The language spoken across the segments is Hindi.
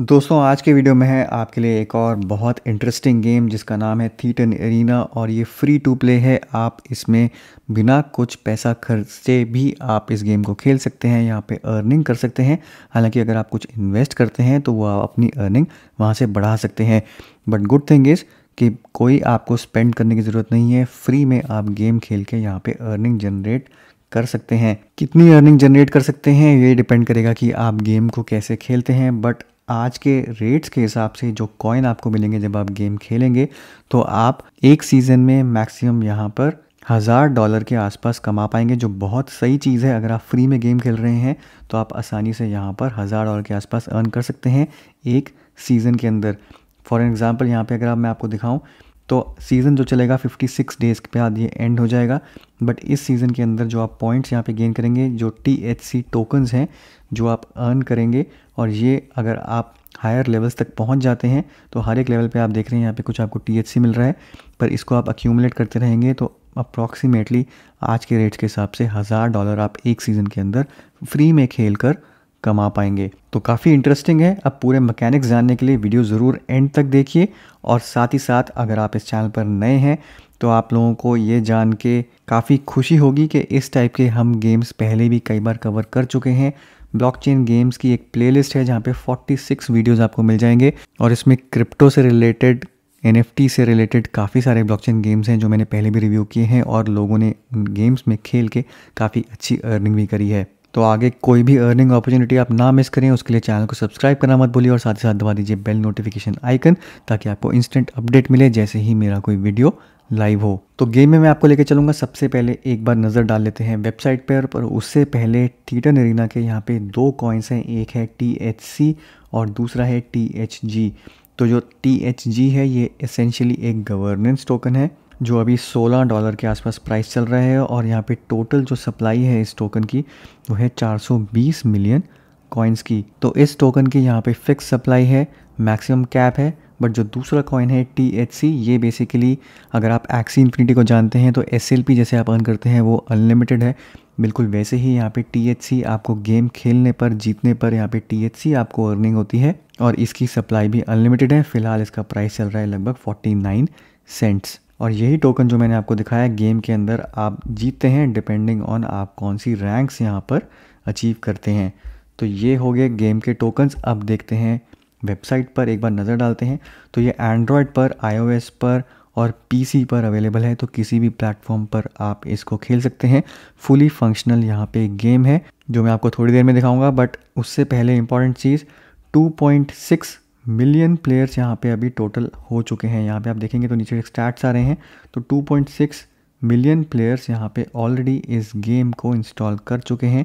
दोस्तों आज के वीडियो में है आपके लिए एक और बहुत इंटरेस्टिंग गेम जिसका नाम है थीटन एरिना और ये फ्री टू प्ले है आप इसमें बिना कुछ पैसा खर्चे भी आप इस गेम को खेल सकते हैं यहाँ पे अर्निंग कर सकते हैं हालांकि अगर आप कुछ इन्वेस्ट करते हैं तो वो आप अपनी अर्निंग वहाँ से बढ़ा सकते हैं बट गुड थिंग इज़ कि कोई आपको स्पेंड करने की ज़रूरत नहीं है फ्री में आप गेम खेल के यहाँ पर अर्निंग जनरेट कर सकते हैं कितनी अर्निंग जनरेट कर सकते हैं ये डिपेंड करेगा कि आप गेम को कैसे खेलते हैं बट आज के रेट्स के हिसाब से जो कॉइन आपको मिलेंगे जब आप गेम खेलेंगे तो आप एक सीज़न में मैक्सिमम यहाँ पर हज़ार डॉलर के आसपास कमा पाएंगे जो बहुत सही चीज़ है अगर आप फ्री में गेम खेल रहे हैं तो आप आसानी से यहाँ पर हज़ार डॉलर के आसपास अर्न कर सकते हैं एक सीज़न के अंदर फॉर एग्ज़ाम्पल यहाँ पे अगर आप मैं आपको दिखाऊँ तो सीज़न जो चलेगा 56 डेज़ के बाद ये एंड हो जाएगा बट इस सीज़न के अंदर जो आप पॉइंट्स यहाँ पे गेन करेंगे जो टी एच सी टोकन्स हैं जो आप अर्न करेंगे और ये अगर आप हायर लेवल्स तक पहुंच जाते हैं तो हर एक लेवल पे आप देख रहे हैं यहाँ पे कुछ आपको टी मिल रहा है पर इसको आप अक्यूमुलेट करते रहेंगे तो अप्रॉक्सीमेटली आज के रेट्स के हिसाब से हज़ार डॉलर आप एक सीज़न के अंदर फ्री में खेल कर कमा पाएंगे तो काफ़ी इंटरेस्टिंग है अब पूरे मैकेनिक्स जानने के लिए वीडियो ज़रूर एंड तक देखिए और साथ ही साथ अगर आप इस चैनल पर नए हैं तो आप लोगों को ये जान के काफ़ी खुशी होगी कि इस टाइप के हम गेम्स पहले भी कई बार कवर कर चुके हैं ब्लॉकचेन गेम्स की एक प्लेलिस्ट है जहाँ पे 46 वीडियोस आपको मिल जाएंगे और इसमें क्रिप्टो से रिलेटेड एन से रिलेटेड काफ़ी सारे ब्लॉकचेन गेम्स हैं जो मैंने पहले भी रिव्यू किए हैं और लोगों ने उन गेम्स में खेल के काफ़ी अच्छी अर्निंग भी करी है तो आगे कोई भी अर्निंग अपॉर्चुनिटी आप ना मिस करें उसके लिए चैनल को सब्सक्राइब करना मत भूलिए और साथ ही साथ दबा दीजिए बेल नोटिफिकेशन आइकन ताकि आपको इंस्टेंट अपडेट मिले जैसे ही मेरा कोई वीडियो लाइव हो तो गेम में मैं आपको लेके चलूंगा सबसे पहले एक बार नज़र डाल लेते हैं वेबसाइट पर पर उससे पहले थीटर नरीना के यहाँ पे दो कॉइन्स हैं एक है टी एच सी और दूसरा है टी एच जी तो जो टी एच जी है ये एसेंशियली एक गवर्नेंस टोकन है जो अभी 16 डॉलर के आसपास प्राइस चल रहा है और यहाँ पे टोटल जो सप्लाई है इस टोकन की वो है 420 मिलियन कॉइन्स की तो इस टोकन की यहाँ पे फिक्स सप्लाई है मैक्सिमम कैप है बट जो दूसरा कॉइन है टी एच सी ये बेसिकली अगर आप एक्सी इन्फिनिटी को जानते हैं तो एस एल पी जैसे आप अर्न करते हैं वो अनलिमिटेड है बिल्कुल वैसे ही यहाँ पे टी एच सी आपको गेम खेलने पर जीतने पर यहाँ पे टी एच सी आपको अर्निंग होती है और इसकी सप्लाई भी अनलिमिटेड है फिलहाल इसका प्राइस चल रहा है लगभग फोर्टी नाइन सेंट्स और यही टोकन जो मैंने आपको दिखाया गेम के अंदर आप जीतते हैं डिपेंडिंग ऑन आप कौन सी रैंक्स यहाँ पर अचीव करते हैं तो ये हो गए गेम के टोकन्स अब देखते हैं वेबसाइट पर एक बार नज़र डालते हैं तो ये एंड्रॉयड पर आई पर और पीसी पर अवेलेबल है तो किसी भी प्लेटफॉर्म पर आप इसको खेल सकते हैं फुली फंक्शनल यहाँ पे गेम है जो मैं आपको थोड़ी देर में दिखाऊंगा बट उससे पहले इंपॉर्टेंट चीज़ 2.6 मिलियन प्लेयर्स यहाँ पे अभी टोटल हो चुके हैं यहाँ पे आप देखेंगे तो नीचे स्टैट्स आ रहे हैं तो 2.6 मिलियन प्लेयर्स यहाँ पर ऑलरेडी इस गेम को इंस्टॉल कर चुके हैं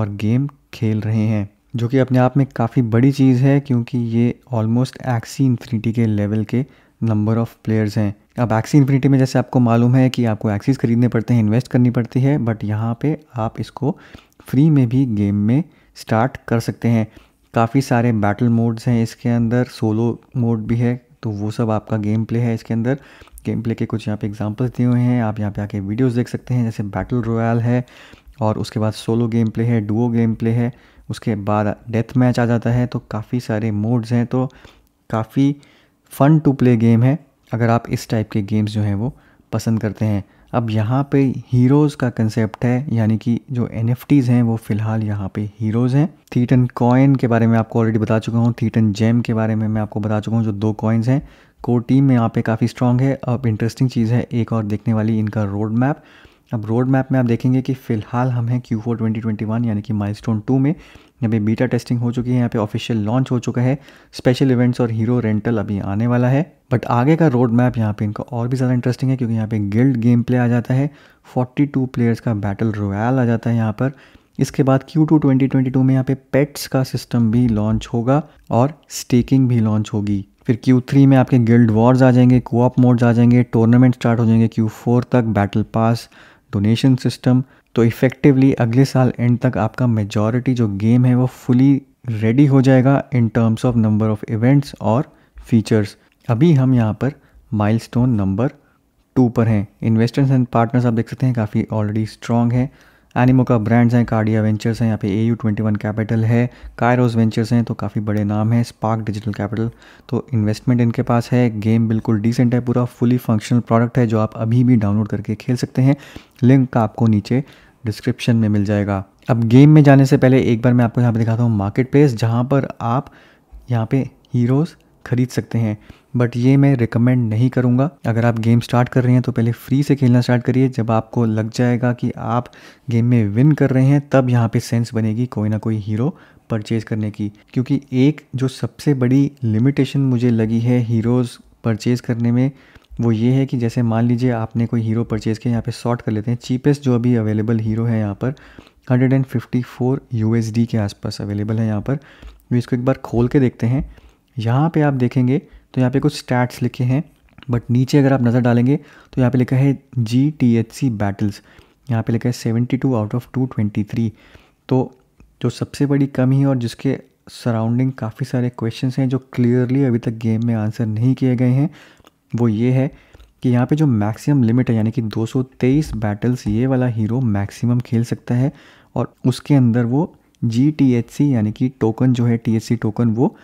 और गेम खेल रहे हैं जो कि अपने आप में काफ़ी बड़ी चीज़ है क्योंकि ये ऑलमोस्ट एक्सी इन्फिनिटी के लेवल के नंबर ऑफ़ प्लेयर्स हैं अब एक्सी इन्फिनिटी में जैसे आपको मालूम है कि आपको एक्सीज खरीदने पड़ते हैं इन्वेस्ट करनी पड़ती है बट यहाँ पे आप इसको फ्री में भी गेम में स्टार्ट कर सकते हैं काफ़ी सारे बैटल मोड्स हैं इसके अंदर सोलो मोड भी है तो वो सब आपका गेम प्ले है इसके अंदर गेम प्ले के कुछ यहाँ पे एग्जांपल्स दिए हुए हैं आप यहाँ पे आके वीडियोस देख सकते हैं जैसे बैटल रॉयल है और उसके बाद सोलो गेम प्ले है डुओ गेम प्ले है उसके बाद डेथ मैच आ जाता है तो काफ़ी सारे मोड्स हैं तो काफ़ी फ़न टू प्ले गेम है अगर आप इस टाइप के गेम्स जो हैं वो पसंद करते हैं अब यहाँ पे हीरोज़ का कंसेप्ट है यानी कि जो एन हैं वो फ़िलहाल यहाँ पे हीरोज़ हैं थीटन कॉइन के बारे में आपको ऑलरेडी बता चुका हूँ थीटन जेम के बारे में मैं आपको बता चुका हूँ जो दो कॉइन्स हैं कोर टीम में यहाँ पे काफ़ी स्ट्रॉन्ग है अब इंटरेस्टिंग चीज़ है एक और देखने वाली इनका रोड मैप अब रोड मैप में आप देखेंगे कि फिलहाल हम हैं क्यू फोर ट्वेंटी ट्वेंटी यानी कि माइलस्टोन टू में यहाँ पे बीटा टेस्टिंग हो चुकी है यहाँ पे ऑफिशियल लॉन्च हो चुका है स्पेशल इवेंट्स और हीरो रेंटल अभी आने वाला है बट आगे का रोड मैप यहाँ पे इनका और भी ज़्यादा इंटरेस्टिंग है क्योंकि यहाँ पे गिल्ड गेम प्ले आ जाता है 42 प्लेयर्स का बैटल रोयल आ जाता है यहाँ पर इसके बाद Q2 2022 में यहाँ पे पेट्स का सिस्टम भी लॉन्च होगा और स्टेकिंग भी लॉन्च होगी फिर Q3 में आपके गिल्ड वॉर्स आ जाएंगे कोऑप मोड्स आ जाएंगे टूर्नामेंट स्टार्ट हो जाएंगे Q4 तक बैटल पास डोनेशन सिस्टम तो इफ़ेक्टिवली अगले साल एंड तक आपका मेजॉरिटी जो गेम है वो फुली रेडी हो जाएगा in terms of number of events और फीचर्स अभी हम यहाँ पर माइल नंबर टू पर हैं इन्वेस्टर्स एंड पार्टनर्स आप देख सकते हैं काफ़ी ऑलरेडी स्ट्रॉन्ग है एनिमो का ब्रांड्स हैं कार्डिया वेंचर्स हैं यहाँ पे A U twenty one capital है कायरोज वेंचर्स हैं तो काफ़ी बड़े नाम हैं स्पार्क डिजिटल कैपिटल तो इन्वेस्टमेंट इनके पास है गेम बिल्कुल डिसेंट है पूरा फुली फंक्शनल प्रोडक्ट है जो आप अभी भी डाउनलोड करके खेल सकते हैं लिंक का आपको नीचे डिस्क्रिप्शन में मिल जाएगा अब गेम में जाने से पहले एक बार मैं आपको यहाँ पर दिखाता हूँ मार्केट प्लेस जहाँ पर आप यहाँ पर हीरोज़ खरीद सकते हैं बट ये मैं रिकमेंड नहीं करूँगा अगर आप गेम स्टार्ट कर रहे हैं तो पहले फ्री से खेलना स्टार्ट करिए जब आपको लग जाएगा कि आप गेम में विन कर रहे हैं तब यहाँ पे सेंस बनेगी कोई ना कोई हीरो परचेज़ करने की क्योंकि एक जो सबसे बड़ी लिमिटेशन मुझे लगी है हीरोज़ परचेज़ करने में वो ये है कि जैसे मान लीजिए आपने कोई हीरो परचेज़ किया यहाँ पे शॉर्ट कर लेते हैं चीपेस्ट जो अभी अवेलेबल हीरो है यहाँ पर 154 यूएसडी के आसपास अवेलेबल है यहाँ पर इसको एक बार खोल के देखते हैं यहाँ पे आप देखेंगे तो यहाँ पे कुछ स्टैट्स लिखे हैं बट नीचे अगर आप नज़र डालेंगे तो यहाँ पे लिखा है G T H C battles यहाँ पे लिखा है seventy two out of two twenty three तो जो सबसे बड़ी कमी है और जिसके सराउंडिंग काफ़ी सारे क्वेश्चन हैं जो क्लियरली अभी तक गेम में आंसर नहीं किए गए हैं वो ये है कि यहाँ पे जो मैक्सिमम लिमिट है यानी कि 223 बैटल्स ये वाला हीरो मैक्सिमम खेल सकता है और उसके अंदर वो जी टी एच सी यानी कि टोकन जो है टी एच सी टोकन वो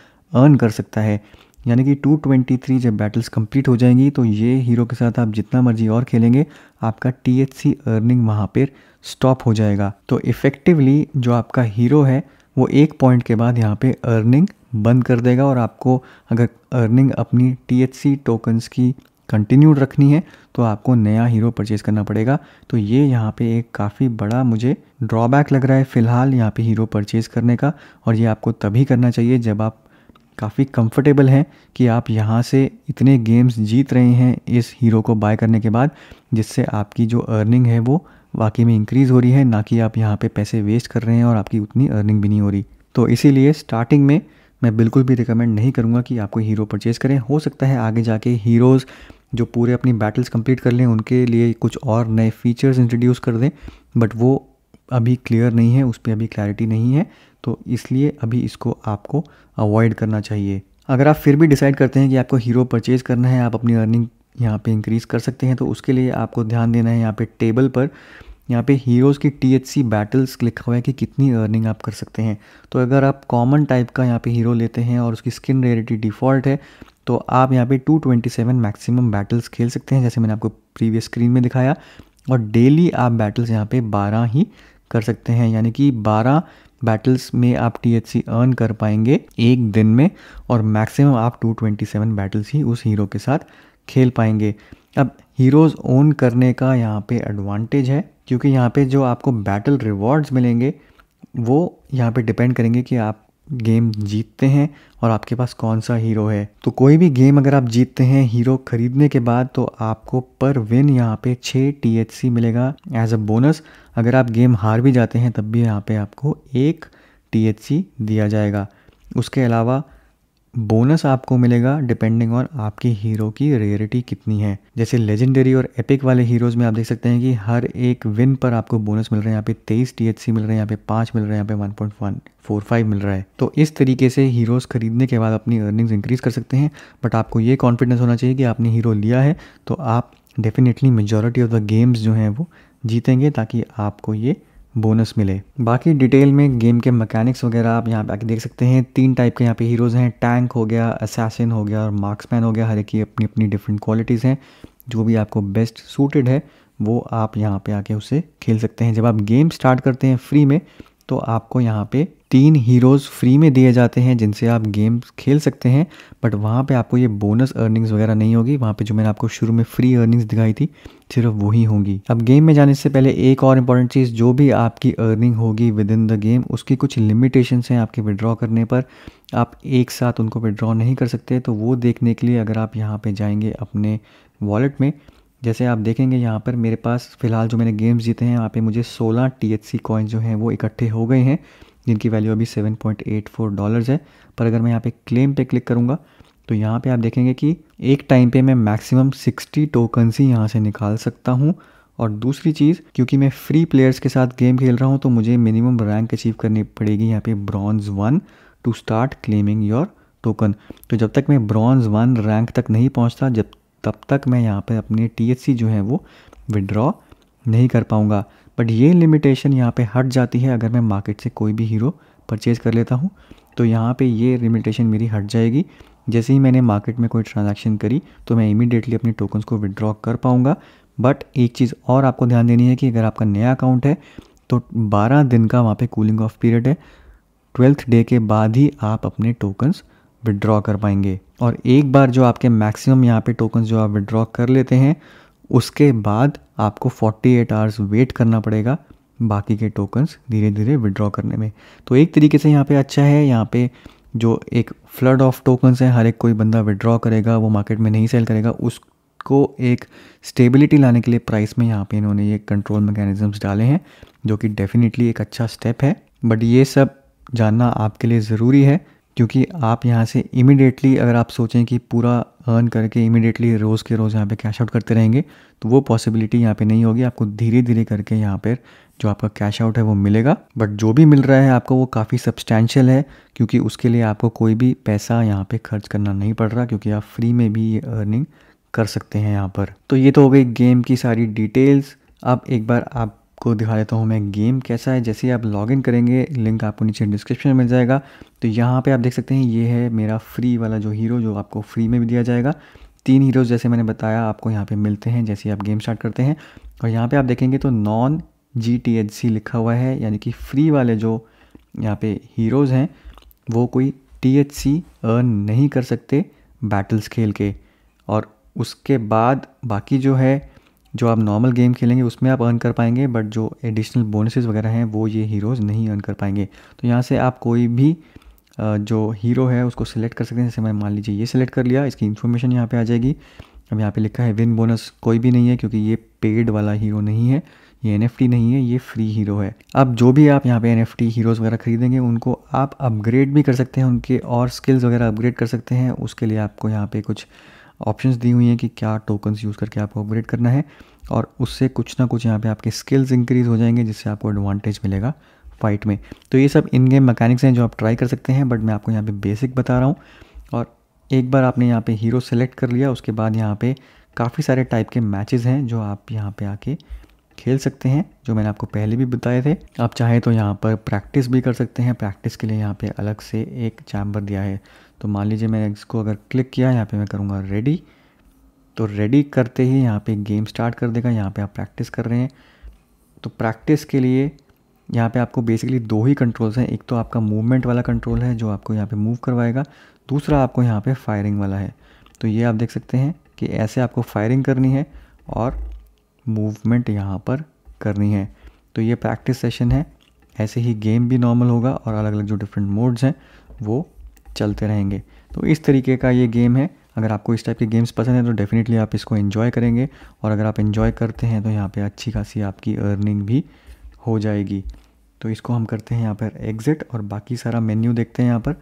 अर्न कर सकता है यानी कि 223 जब बैटल्स कंप्लीट हो जाएंगी तो ये हीरो के साथ आप जितना मर्जी और खेलेंगे आपका टी अर्निंग वहाँ पर स्टॉप हो जाएगा तो इफ़ेक्टिवली जो आपका हीरो है वो एक पॉइंट के बाद यहाँ पे अर्निंग बंद कर देगा और आपको अगर अर्निंग अपनी टी एच टोकन्स की कंटिन्यू रखनी है तो आपको नया हीरो परचेज़ करना पड़ेगा तो ये यहाँ पे एक काफ़ी बड़ा मुझे ड्रॉबैक लग रहा है फ़िलहाल यहाँ पे हीरो परचेज़ करने का और ये आपको तभी करना चाहिए जब आप काफ़ी कंफर्टेबल हैं कि आप यहाँ से इतने गेम्स जीत रहे हैं इस हीरो को बाय करने के बाद जिससे आपकी जो अर्निंग है वो वाकई में इंक्रीज़ हो रही है ना कि आप यहाँ पे पैसे वेस्ट कर रहे हैं और आपकी उतनी अर्निंग भी नहीं हो रही तो इसीलिए स्टार्टिंग में मैं बिल्कुल भी रिकमेंड नहीं करूँगा कि आपको हीरो परचेज़ करें हो सकता है आगे जाके हीरोज़ जो पूरे अपनी बैटल्स कंप्लीट कर लें उनके लिए कुछ और नए फीचर्स इंट्रोड्यूस कर दें बट वो अभी क्लियर नहीं है उस पर अभी क्लैरिटी नहीं है तो इसलिए अभी इसको आपको अवॉइड करना चाहिए अगर आप फिर भी डिसाइड करते हैं कि आपको हीरो परचेज़ करना है आप अपनी अर्निंग यहाँ पे इंक्रीज़ कर सकते हैं तो उसके लिए आपको ध्यान देना है यहाँ पे टेबल पर यहाँ पे हीरोज़ की टी एच सी बैटल्स लिखा हुआ है कि कितनी अर्निंग आप कर सकते हैं तो अगर आप कॉमन टाइप का यहाँ पे हीरो लेते हैं और उसकी स्किन रेरिटी डिफ़ॉल्ट है तो आप यहाँ पे 227 मैक्सिमम बैटल्स खेल सकते हैं जैसे मैंने आपको प्रीवियस स्क्रीन में दिखाया और डेली आप बैटल्स यहाँ पर बारह ही कर सकते हैं यानी कि बारह बैटल्स में आप टी अर्न कर पाएंगे एक दिन में और मैक्सिमम आप 227 बैटल्स ही उस हीरो के साथ खेल पाएंगे अब हीरोज़ ओन करने का यहाँ पे एडवांटेज है क्योंकि यहाँ पे जो आपको बैटल रिवॉर्ड्स मिलेंगे वो यहाँ पे डिपेंड करेंगे कि आप गेम जीतते हैं और आपके पास कौन सा हीरो है तो कोई भी गेम अगर आप जीतते हैं हीरो खरीदने के बाद तो आपको पर विन यहाँ पे छः टी मिलेगा एज अ बोनस अगर आप गेम हार भी जाते हैं तब भी यहाँ पे आपको एक टी दिया जाएगा उसके अलावा बोनस आपको मिलेगा डिपेंडिंग ऑन आपके हीरो की रेयरिटी कितनी है जैसे लेजेंडरी और एपिक वाले हीरोज में आप देख सकते हैं कि हर एक विन पर आपको बोनस मिल रहा है यहाँ पे तेईस टी मिल रहे हैं यहाँ पे पाँच मिल रहे हैं यहाँ पे one point one four five मिल रहा है तो इस तरीके से हीरोज़ खरीदने के बाद अपनी अर्निंग्स इंक्रीज़ कर सकते हैं बट आपको ये कॉन्फिडेंस होना चाहिए कि आपने हीरो लिया है तो आप definitely majority of the games जो हैं वो जीतेंगे ताकि आपको ये बोनस मिले बाकी डिटेल में गेम के मैकेनिक्स वगैरह आप यहाँ पे आके देख सकते हैं तीन टाइप के यहाँ पे हीरोज़ हैं टैंक हो गया असासिन हो गया और मार्क्समैन हो गया हर एक की अपनी अपनी डिफरेंट क्वालिटीज़ हैं जो भी आपको बेस्ट सूटेड है वो आप यहाँ पे आके उसे खेल सकते हैं जब आप गेम स्टार्ट करते हैं फ्री में तो आपको यहाँ पे तीन हीरोज़ फ्री में दिए जाते हैं जिनसे आप गेम्स खेल सकते हैं बट वहाँ पे आपको ये बोनस अर्निंग्स वगैरह नहीं होगी वहाँ पे जो मैंने आपको शुरू में फ्री अर्निंग्स दिखाई थी सिर्फ वही होंगी अब गेम में जाने से पहले एक और इम्पॉर्टेंट चीज़ जो भी आपकी अर्निंग होगी विद इन द गेम उसकी कुछ लिमिटेशन हैं आपके विड्रॉ करने पर आप एक साथ उनको विड्रॉ नहीं कर सकते तो वो देखने के लिए अगर आप यहाँ पर जाएंगे अपने वॉलेट में जैसे आप देखेंगे यहाँ पर मेरे पास फ़िलहाल जो मैंने गेम्स जीते हैं वहाँ पे मुझे 16 टी एच सी जो हैं वो इकट्ठे हो गए हैं जिनकी वैल्यू अभी 7.84 डॉलर्स है पर अगर मैं यहाँ पे क्लेम पे क्लिक करूँगा तो यहाँ पे आप देखेंगे कि एक टाइम पे मैं मैक्सिमम 60 टोकन्स ही यहाँ से निकाल सकता हूँ और दूसरी चीज़ क्योंकि मैं फ्री प्लेयर्स के साथ गेम खेल रहा हूँ तो मुझे मिनिमम रैंक अचीव करनी पड़ेगी यहाँ पर bronze one to start claiming your token तो जब तक मैं ब्रॉन्ज वन रैंक तक नहीं पहुँचता जब तब तक मैं यहाँ पर अपने टी जो है वो विड्रॉ नहीं कर पाऊँगा बट ये लिमिटेशन यहाँ पे हट जाती है अगर मैं मार्केट से कोई भी हीरो परचेज़ कर लेता हूँ तो यहाँ पे ये लिमिटेशन मेरी हट जाएगी जैसे ही मैंने मार्केट में कोई ट्रांजैक्शन करी तो मैं इमीडिएटली अपने टोकन्स को विड्रॉ कर पाऊँगा बट एक चीज़ और आपको ध्यान देनी है कि अगर आपका नया अकाउंट है तो 12 दिन का वहाँ पे कूलिंग ऑफ पीरियड है ट्वेल्थ डे के बाद ही आप अपने टोकन्स विड्रॉ कर पाएंगे और एक बार जो आपके मैक्सिमम यहाँ पे टोकन्स जो आप विड्रॉ कर लेते हैं उसके बाद आपको 48 आवर्स वेट करना पड़ेगा बाकी के टोकन्स धीरे धीरे विड्रॉ करने में तो एक तरीके से यहाँ पे अच्छा है यहाँ पे जो एक फ्लड ऑफ टोकन्स हैं हर एक कोई बंदा विड्रॉ करेगा वो मार्केट में नहीं सेल करेगा उसको एक स्टेबिलिटी लाने के लिए प्राइस में यहाँ पे इन्होंने ये कंट्रोल मैकेनिज़म्स डाले हैं जो कि डेफिनेटली एक अच्छा स्टेप है बट ये सब जानना आपके लिए ज़रूरी है क्योंकि आप यहाँ से इमिडिएटली अगर आप सोचें कि पूरा अर्न करके इमिडिएटली रोज़ के रोज़ यहाँ पे कैश आउट करते रहेंगे तो वो पॉसिबिलिटी यहाँ पे नहीं होगी आपको धीरे धीरे करके यहाँ पर जो आपका कैश आउट है वो मिलेगा बट जो भी मिल रहा है आपको वो काफ़ी सब्सटैंशियल है क्योंकि उसके लिए आपको कोई भी पैसा यहाँ पर खर्च करना नहीं पड़ रहा क्योंकि आप फ्री में भी ये अर्निंग कर सकते हैं यहाँ पर तो ये तो हो गई गेम की सारी डिटेल्स अब एक बार आप आपको दिखा देता हूँ मैं गेम कैसा है जैसे ही आप लॉगिन करेंगे लिंक आपको नीचे डिस्क्रिप्शन में मिल जाएगा तो यहाँ पे आप देख सकते हैं ये है मेरा फ्री वाला जो हीरो जो आपको फ्री में भी दिया जाएगा तीन हीरोज़ जैसे मैंने बताया आपको यहाँ पे मिलते हैं जैसे ही आप गेम स्टार्ट करते हैं और यहाँ पे आप देखेंगे तो non G T H C लिखा हुआ है यानी कि फ्री वाले जो यहाँ पे हीरोज़ हैं वो कोई टी एच सी अर्न नहीं कर सकते बैटल्स खेल के और उसके बाद बाकी जो है जो आप नॉर्मल गेम खेलेंगे उसमें आप अर्न कर पाएंगे बट जो एडिशनल बोनसेस वगैरह हैं वो ये हीरोज़ नहीं अर्न कर पाएंगे तो यहाँ से आप कोई भी जो हीरो है उसको सिलेक्ट कर सकते हैं जैसे मैं मान लीजिए ये सिलेक्ट कर लिया इसकी इन्फॉर्मेशन यहाँ पे आ जाएगी अब यहाँ पे लिखा है विन बोनस कोई भी नहीं है क्योंकि ये पेड वाला हीरो नहीं है ये एन नहीं है ये फ्री हीरो है अब जो भी आप यहाँ पे एन एफ हीरोज़ वगैरह खरीदेंगे उनको आप अपग्रेड भी कर सकते हैं उनके और स्किल्स वगैरह अपग्रेड कर सकते हैं उसके लिए आपको यहाँ पे कुछ ऑप्शंस दी हुई हैं कि क्या टोकन्स यूज़ करके आपको अपग्रेड करना है और उससे कुछ ना कुछ यहाँ पे आपके स्किल्स इंक्रीज हो जाएंगे जिससे आपको एडवांटेज मिलेगा फाइट में तो ये सब इन गेम मैकेनिक्स हैं जो आप ट्राई कर सकते हैं बट मैं आपको यहाँ पे बेसिक बता रहा हूँ और एक बार आपने यहाँ पे हीरो सेलेक्ट कर लिया उसके बाद यहाँ पे काफ़ी सारे टाइप के मैचेस हैं जो आप यहाँ पे आके खेल सकते हैं जो मैंने आपको पहले भी बताए थे आप चाहें तो यहाँ पर प्रैक्टिस भी कर सकते हैं प्रैक्टिस के लिए यहाँ पर अलग से एक चैम्बर दिया है तो मान लीजिए मैं इसको अगर क्लिक किया यहाँ पे मैं करूँगा रेडी तो रेडी करते ही यहाँ पे गेम स्टार्ट कर देगा यहाँ पे आप प्रैक्टिस कर रहे हैं तो प्रैक्टिस के लिए यहाँ पे आपको बेसिकली दो ही कंट्रोल्स हैं एक तो आपका मूवमेंट वाला कंट्रोल है जो आपको यहाँ पे मूव करवाएगा दूसरा आपको यहाँ पे फायरिंग वाला है तो ये आप देख सकते हैं कि ऐसे आपको फायरिंग करनी है और मूवमेंट यहाँ पर करनी है तो ये प्रैक्टिस सेशन है ऐसे ही गेम भी नॉर्मल होगा और अलग अलग जो डिफरेंट मोड्स हैं वो चलते रहेंगे तो इस तरीके का ये गेम है अगर आपको इस टाइप के गेम्स पसंद है तो डेफिनेटली आप इसको इन्जॉय करेंगे और अगर आप इन्जॉय करते हैं तो यहाँ पर अच्छी खासी आपकी अर्निंग भी हो जाएगी तो इसको हम करते हैं यहाँ पर एग्ज़िट और बाकी सारा मेन्यू देखते हैं यहाँ पर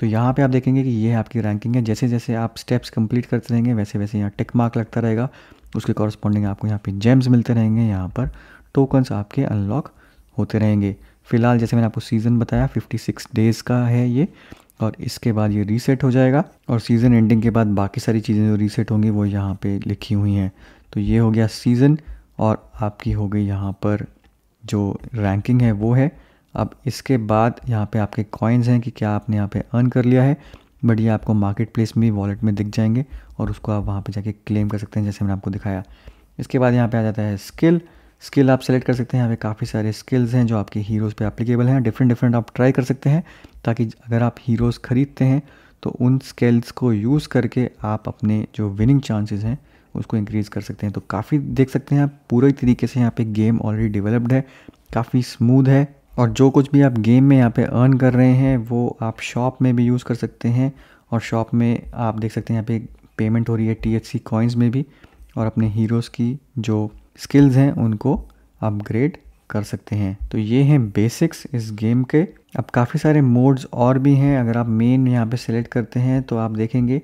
तो यहाँ पे आप देखेंगे कि ये आपकी रैंकिंग है जैसे जैसे आप स्टेप्स कंप्लीट करते रहेंगे वैसे वैसे यहाँ टिक मार्क लगता रहेगा उसके कॉरस्पॉन्डिंग आपको यहाँ पे जेम्स मिलते रहेंगे यहाँ पर टोकन्स आपके अनलॉक होते रहेंगे फ़िलहाल जैसे मैंने आपको सीज़न बताया फिफ्टी डेज़ का है ये और इसके बाद ये रीसेट हो जाएगा और सीज़न एंडिंग के बाद बाकी सारी चीज़ें जो रीसेट होंगी वो यहाँ पे लिखी हुई हैं तो ये हो गया सीज़न और आपकी हो गई यहाँ पर जो रैंकिंग है वो है अब इसके बाद यहाँ पे आपके कॉइन्स हैं कि क्या आपने यहाँ पे अर्न कर लिया है बट ये आपको मार्केट प्लेस में वॉलेट में दिख जाएंगे और उसको आप वहाँ पर जाके क्लेम कर सकते हैं जैसे मैंने आपको दिखाया इसके बाद यहाँ पर आ जाता है स्किल स्किल आप सेलेक्ट कर सकते हैं यहाँ पे काफ़ी सारे स्किल्स हैं जो आपके हीरोज़ पे अप्लीकेबल हैं डिफरेंट डिफरेंट आप ट्राई कर सकते हैं ताकि अगर आप हीरोज़ ख़रीदते हैं तो उन स्किल्स को यूज़ करके आप अपने जो विनिंग चांसेस हैं उसको इंक्रीज़ कर सकते हैं तो काफ़ी देख सकते हैं आप पूरे तरीके से यहाँ पर गेम ऑलरेडी डेवलप्ड है काफ़ी स्मूद है और जो कुछ भी आप गेम में यहाँ पर अर्न कर रहे हैं वो आप शॉप में भी यूज़ कर सकते हैं और शॉप में आप देख सकते हैं यहाँ पर पेमेंट हो रही है टी एच सी कॉइन्स में भी और अपने हीरोज़ की जो स्किल्स हैं उनको अपग्रेड कर सकते हैं तो ये हैं बेसिक्स इस गेम के अब काफ़ी सारे मोड्स और भी हैं अगर आप मेन यहाँ पे सेलेक्ट करते हैं तो आप देखेंगे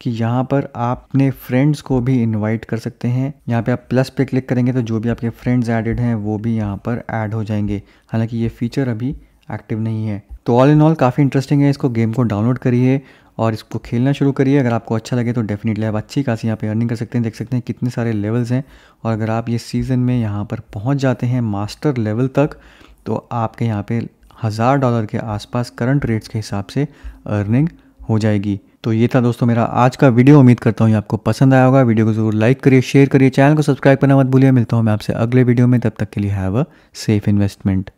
कि यहाँ पर आप अपने फ्रेंड्स को भी इनवाइट कर सकते हैं यहाँ पे आप प्लस पे क्लिक करेंगे तो जो भी आपके फ्रेंड्स एडेड हैं वो भी यहाँ पर ऐड हो जाएंगे हालांकि ये फीचर अभी एक्टिव नहीं है तो ऑल इन ऑल काफ़ी इंटरेस्टिंग है इसको गेम को डाउनलोड करिए और इसको खेलना शुरू करिए अगर आपको अच्छा लगे तो डेफिनेटली आप अच्छी खासी यहाँ पे अर्निंग कर सकते हैं देख सकते हैं कितने सारे लेवल्स हैं और अगर आप ये सीज़न में यहाँ पर पहुँच जाते हैं मास्टर लेवल तक तो आपके यहाँ पर हज़ार डॉलर के आसपास करंट रेट्स के हिसाब से अर्निंग हो जाएगी तो ये था दोस्तों मेरा आज का वीडियो उम्मीद करता हूँ ये आपको पसंद आया होगा वीडियो को जरूर लाइक करिए शेयर करिए चैनल को सब्सक्राइब करना मत भूलिए मिलता हूँ मैं आपसे अगले वीडियो में तब तक के लिए हैव अ सेफ इन्वेस्टमेंट